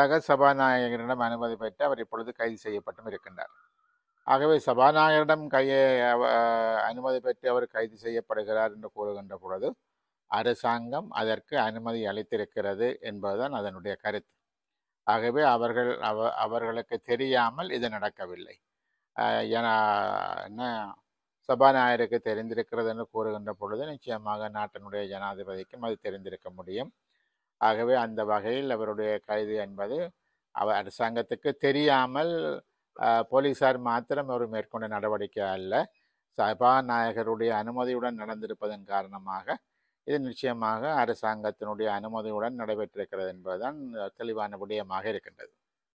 எதிராக சபாநாயகரிடம் அனுமதி பெற்று அவர் இப்பொழுது கைது செய்யப்பட்டும் இருக்கின்றார் ஆகவே சபாநாயகரிடம் கையை அனுமதி பெற்று அவர் கைது செய்யப்படுகிறார் என்று கூறுகின்ற பொழுது அரசாங்கம் அதற்கு அனுமதி அளித்திருக்கிறது என்பதுதான் அதனுடைய கருத்து ஆகவே அவர்கள் அவ அவர்களுக்கு தெரியாமல் இது நடக்கவில்லை என என்ன சபாநாயகருக்கு தெரிந்திருக்கிறது என்று கூறுகின்ற பொழுது நிச்சயமாக நாட்டினுடைய ஜனாதிபதிக்கும் அது தெரிந்திருக்க முடியும் ஆகவே அந்த வகையில் அவருடைய கைது என்பது அவர் அரசாங்கத்துக்கு தெரியாமல் போலீஸார் மாத்திரம் ஒரு மேற்கொண்ட நடவடிக்கை அல்ல சபாநாயகருடைய அனுமதியுடன் நடந்திருப்பதன் காரணமாக இது நிச்சயமாக அரசாங்கத்தினுடைய அனுமதியுடன் நடைபெற்றிருக்கிறது என்பதுதான் தெளிவான விடயமாக இருக்கின்றது